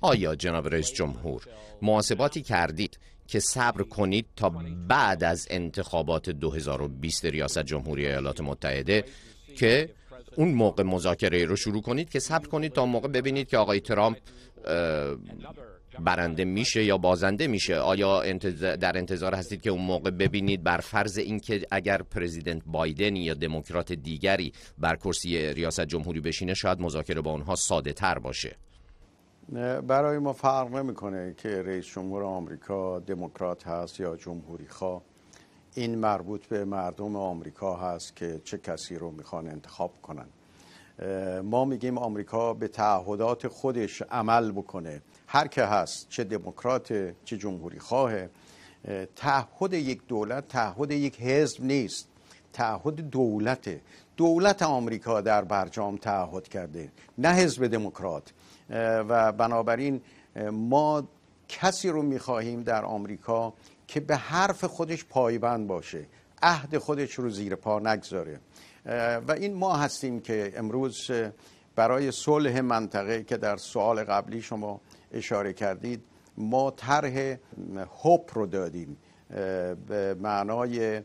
آیا جناب رئیس جمهور محاسباتی کردید که صبر کنید تا بعد از انتخابات 2020 ریاست جمهوری ایالات متحده که اون موقع مذاکره رو شروع کنید که صبر کنید تا موقع ببینید که آقای ترامپ برنده میشه یا بازنده میشه آیا در انتظار هستید که اون موقع ببینید بر فرض اینکه اگر پرزیدنت بایدن یا دموکرات دیگری بر کرسی ریاست جمهوری بشینه شاید مذاکره با اونها ساده تر باشه برای ما فرق نمیکنه که رئیس جمهور آمریکا دموکرات هست یا جمهوری خواه این مربوط به مردم آمریکا هست که چه کسی رو میخوان انتخاب کنن ما میگیم آمریکا به تعهدات خودش عمل بکنه هر که هست چه دموکرات چه جمهوری خواهه تعهد یک دولت تعهد یک حزب نیست تعهد دولته دولت آمریکا در برجام تعهد کرده نه حزب دموکرات و بنابراین ما کسی رو میخواهیم در آمریکا که به حرف خودش پایبند باشه عهد خودش رو زیر پا نگذاره و این ما هستیم که امروز برای صلح منطقه که در سوال قبلی شما اشاره کردید ما طرح هوپ رو دادیم به معنای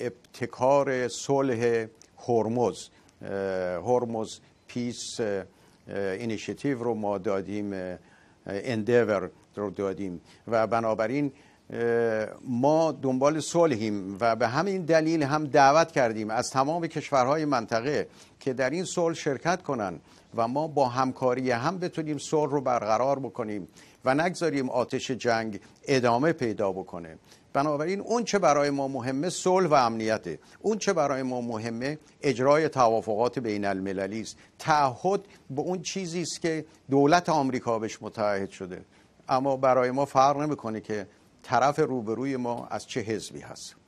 ابتکار صلح هرمز هرمز پیس اینیشیتیو رو ما دادیم اندیور رو دادیم و بنابراین ما دنبال صلحیم و به همین دلیل هم دعوت کردیم از تمام کشورهای منطقه که در این صلح شرکت کنند و ما با همکاری هم بتونیم صلح رو برقرار بکنیم و نگذاریم آتش جنگ ادامه پیدا بکنه بنابراین اون چه برای ما مهمه صلح و امنیته اون چه برای ما مهمه اجرای توافقات بین المللی است تعهد به اون چیزی است که دولت آمریکا بهش متعهد شده اما برای ما فرق نمیکنه که طرف روبروی ما از چه حزبی هست